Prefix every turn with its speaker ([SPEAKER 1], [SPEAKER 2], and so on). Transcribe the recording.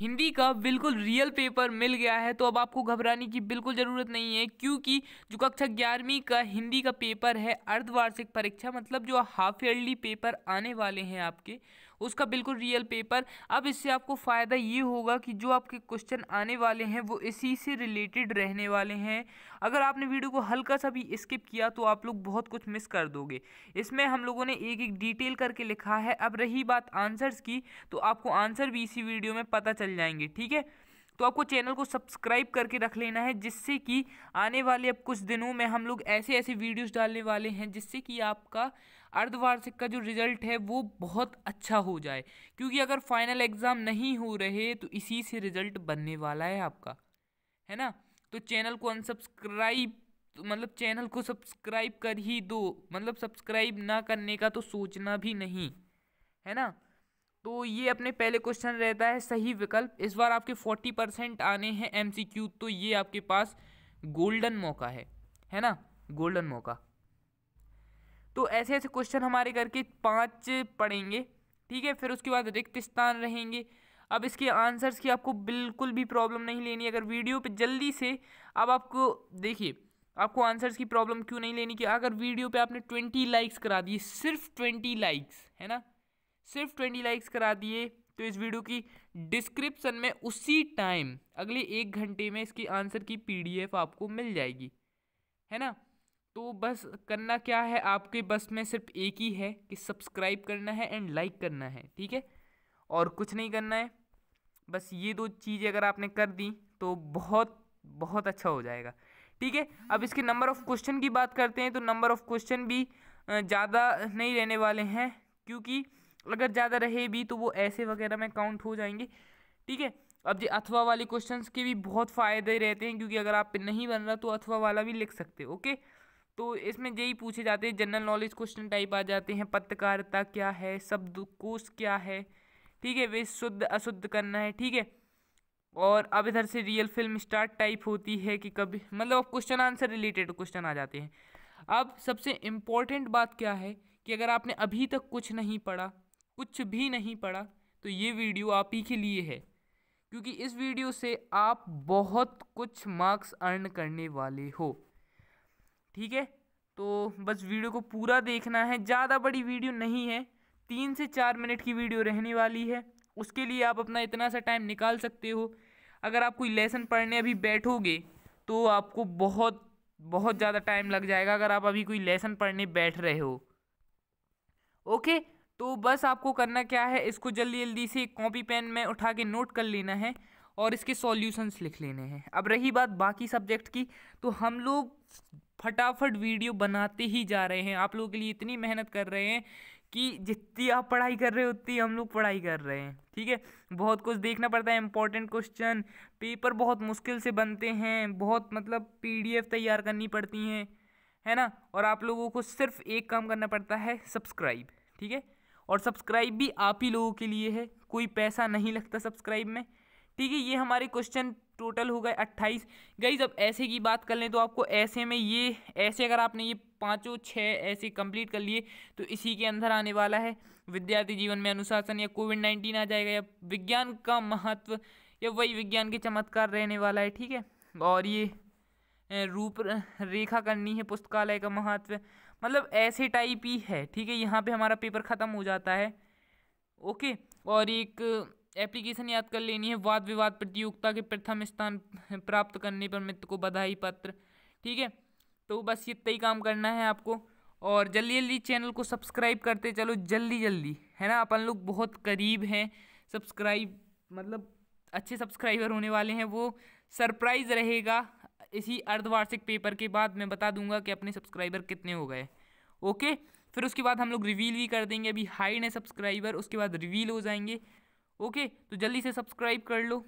[SPEAKER 1] हिंदी का बिल्कुल real paper मिल गया है तो अब आपको घबराने की बिल्कुल ज़रूरत नहीं है क्योंकि जो कक्षा ग्यारहवीं का हिंदी का पेपर है अर्धवार्षिक परीक्षा मतलब जो हाफ ईयरली पेपर आने वाले हैं आपके उसका बिल्कुल रियल पेपर अब इससे आपको फ़ायदा ये होगा कि जो आपके क्वेश्चन आने वाले हैं वो इसी से रिलेटेड रहने वाले हैं अगर आपने वीडियो को हल्का सा भी स्किप किया तो आप लोग बहुत कुछ मिस कर दोगे इसमें हम लोगों ने एक एक डिटेल करके लिखा है अब रही बात आंसर्स की तो आपको आंसर भी इसी वीडियो में पता चल जाएंगे ठीक है तो आपको चैनल को सब्सक्राइब करके रख लेना है जिससे कि आने वाले अब कुछ दिनों में हम लोग ऐसे ऐसे वीडियोस डालने वाले हैं जिससे कि आपका अर्धवार्षिक का जो रिज़ल्ट है वो बहुत अच्छा हो जाए क्योंकि अगर फाइनल एग्ज़ाम नहीं हो रहे तो इसी से रिज़ल्ट बनने वाला है आपका है ना तो चैनल को अनसब्सक्राइब मतलब चैनल को सब्सक्राइब कर ही दो मतलब सब्सक्राइब ना करने का तो सोचना भी नहीं है ना तो ये अपने पहले क्वेश्चन रहता है सही विकल्प इस बार आपके फोर्टी परसेंट आने हैं एमसीक्यू तो ये आपके पास गोल्डन मौका है है ना गोल्डन मौका तो ऐसे ऐसे क्वेश्चन हमारे करके पाँच पढ़ेंगे ठीक है फिर उसके बाद रिक्त स्थान रहेंगे अब इसके आंसर्स की आपको बिल्कुल भी प्रॉब्लम नहीं लेनी अगर वीडियो पे जल्दी से अब आपको देखिए आपको आंसर्स की प्रॉब्लम क्यों नहीं लेनी कि अगर वीडियो पे आपने ट्वेंटी लाइक्स करा दिए सिर्फ ट्वेंटी लाइक्स है ना सिर्फ ट्वेंटी लाइक्स करा दिए तो इस वीडियो की डिस्क्रिप्सन में उसी टाइम अगले एक घंटे में इसकी आंसर की पी आपको मिल जाएगी है ना तो बस करना क्या है आपके बस में सिर्फ एक ही है कि सब्सक्राइब करना है एंड लाइक करना है ठीक है और कुछ नहीं करना है बस ये दो चीज़ें अगर आपने कर दी तो बहुत बहुत अच्छा हो जाएगा ठीक है अब इसके नंबर ऑफ़ क्वेश्चन की बात करते हैं तो नंबर ऑफ़ क्वेश्चन भी ज़्यादा नहीं रहने वाले हैं क्योंकि अगर ज़्यादा रहे भी तो वो ऐसे वगैरह में काउंट हो जाएंगे ठीक है अब जी अथवा वाले क्वेश्चंस के भी बहुत फ़ायदे रहते हैं क्योंकि अगर आप पे नहीं बन रहा तो अथवा वाला भी लिख सकते ओके तो इसमें यही पूछे जाते हैं जनरल नॉलेज क्वेश्चन टाइप आ जाते हैं पत्रकारिता क्या है शब्द कोश क्या है ठीक है वे शुद्ध अशुद्ध करना है ठीक है और अब इधर से रियल फिल्म स्टार्ट टाइप होती है कि कभी मतलब क्वेश्चन आंसर रिलेटेड क्वेश्चन आ जाते हैं अब सबसे इम्पॉर्टेंट बात क्या है कि अगर आपने अभी तक कुछ नहीं पढ़ा कुछ भी नहीं पढ़ा तो ये वीडियो आप ही के लिए है क्योंकि इस वीडियो से आप बहुत कुछ मार्क्स अर्न करने वाले हो ठीक है तो बस वीडियो को पूरा देखना है ज़्यादा बड़ी वीडियो नहीं है तीन से चार मिनट की वीडियो रहने वाली है उसके लिए आप अपना इतना सा टाइम निकाल सकते हो अगर आप कोई लेसन पढ़ने अभी बैठोगे तो आपको बहुत बहुत ज़्यादा टाइम लग जाएगा अगर आप अभी कोई लेसन पढ़ने बैठ रहे हो ओके तो बस आपको करना क्या है इसको जल्दी जल्दी से कॉपी पेन में उठा के नोट कर लेना है और इसके सॉल्यूशंस लिख लेने हैं अब रही बात बाकी सब्जेक्ट की तो हम लोग फटाफट वीडियो बनाते ही जा रहे हैं आप लोगों के लिए इतनी मेहनत कर रहे हैं कि जितनी आप पढ़ाई कर रहे हो उतनी हम लोग पढ़ाई कर रहे हैं ठीक है बहुत कुछ देखना पड़ता है इंपॉर्टेंट क्वेश्चन पेपर बहुत मुश्किल से बनते हैं बहुत मतलब पीडीएफ तैयार करनी पड़ती हैं है ना और आप लोगों को सिर्फ एक काम करना पड़ता है सब्सक्राइब ठीक है और सब्सक्राइब भी आप ही लोगों के लिए है कोई पैसा नहीं लगता सब्सक्राइब में ठीक है ये हमारे क्वेश्चन टोटल हो गए अट्ठाईस गई जब ऐसे की बात कर लें तो आपको ऐसे में ये ऐसे अगर आपने ये पाँचों छः ऐसे कंप्लीट कर लिए तो इसी के अंदर आने वाला है विद्यार्थी जीवन में अनुशासन या कोविड नाइन्टीन आ जाएगा या विज्ञान का महत्व या वही विज्ञान के चमत्कार रहने वाला है ठीक है और ये रूप रेखा करनी है पुस्तकालय का महत्व मतलब ऐसे टाइप ही है ठीक है यहाँ पे हमारा पेपर ख़त्म हो जाता है ओके और एक एप्लीकेशन याद कर लेनी है वाद विवाद प्रतियोगिता के प्रथम स्थान प्राप्त करने पर मित्र को बधाई पत्र ठीक है तो बस इतना ही काम करना है आपको और जल्दी जल्दी चैनल को सब्सक्राइब करते चलो जल्दी जल्दी है ना अपन लोग बहुत करीब हैं सब्सक्राइब मतलब अच्छे सब्सक्राइबर होने वाले हैं वो सरप्राइज़ रहेगा इसी अर्धवार्षिक पेपर के बाद मैं बता दूंगा कि अपने सब्सक्राइबर कितने हो गए ओके फिर उसके बाद हम लोग रिवील भी कर देंगे अभी हाई ने सब्सक्राइबर उसके बाद रिवील हो जाएंगे ओके तो जल्दी से सब्सक्राइब कर लो